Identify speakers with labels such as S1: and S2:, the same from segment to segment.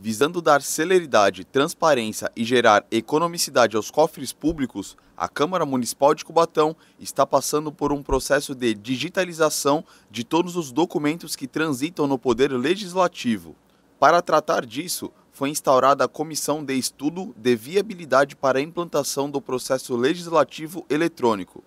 S1: visando dar celeridade, transparência e gerar economicidade aos cofres públicos, a Câmara Municipal de Cubatão está passando por um processo de digitalização de todos os documentos que transitam no Poder Legislativo. Para tratar disso, foi instaurada a Comissão de Estudo de Viabilidade para a Implantação do Processo Legislativo Eletrônico.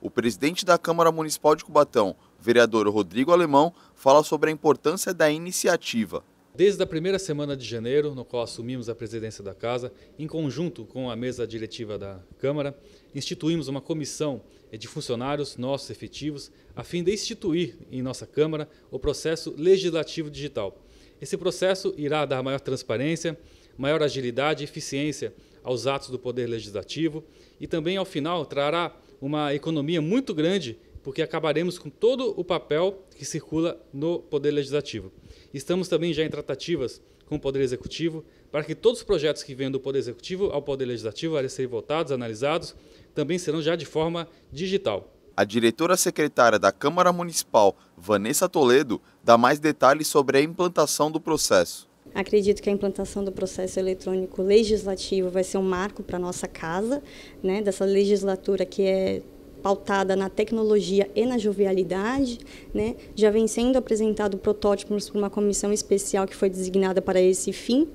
S1: O presidente da Câmara Municipal de Cubatão, vereador Rodrigo Alemão, fala sobre a importância da iniciativa.
S2: Desde a primeira semana de janeiro, no qual assumimos a presidência da Casa, em conjunto com a mesa diretiva da Câmara, instituímos uma comissão de funcionários nossos efetivos, a fim de instituir em nossa Câmara o processo legislativo digital. Esse processo irá dar maior transparência, maior agilidade e eficiência aos atos do Poder Legislativo e também, ao final, trará uma economia muito grande porque acabaremos com todo o papel que circula no Poder Legislativo. Estamos também já em tratativas com o Poder Executivo para que todos os projetos que venham do Poder Executivo ao Poder Legislativo a serem votados, analisados, também serão já de forma digital.
S1: A diretora secretária da Câmara Municipal, Vanessa Toledo, dá mais detalhes sobre a implantação do processo.
S2: Acredito
S3: que a implantação do processo eletrônico legislativo vai ser um marco para a nossa casa, né, dessa legislatura que é pautada na tecnologia e na jovialidade, né, já vem sendo apresentado protótipos por uma comissão especial que foi designada para esse fim.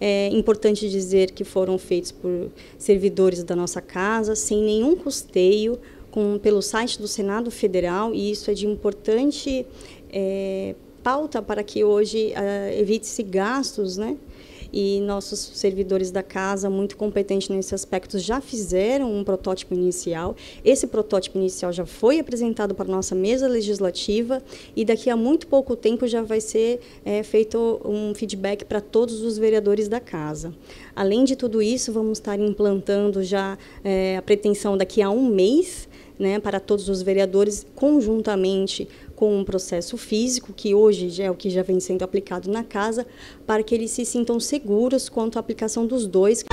S3: É importante dizer que foram feitos por servidores da nossa casa, sem nenhum custeio, com, pelo site do Senado Federal, e isso é de importante é, pauta para que hoje uh, evite-se gastos, né? e nossos servidores da casa, muito competentes nesse aspecto, já fizeram um protótipo inicial. Esse protótipo inicial já foi apresentado para a nossa mesa legislativa e daqui a muito pouco tempo já vai ser é, feito um feedback para todos os vereadores da casa. Além de tudo isso, vamos estar implantando já é, a pretensão daqui a um mês né, para todos os vereadores, conjuntamente com um processo físico, que hoje é o que já vem sendo aplicado na casa, para que eles se sintam seguros quanto à aplicação dos dois.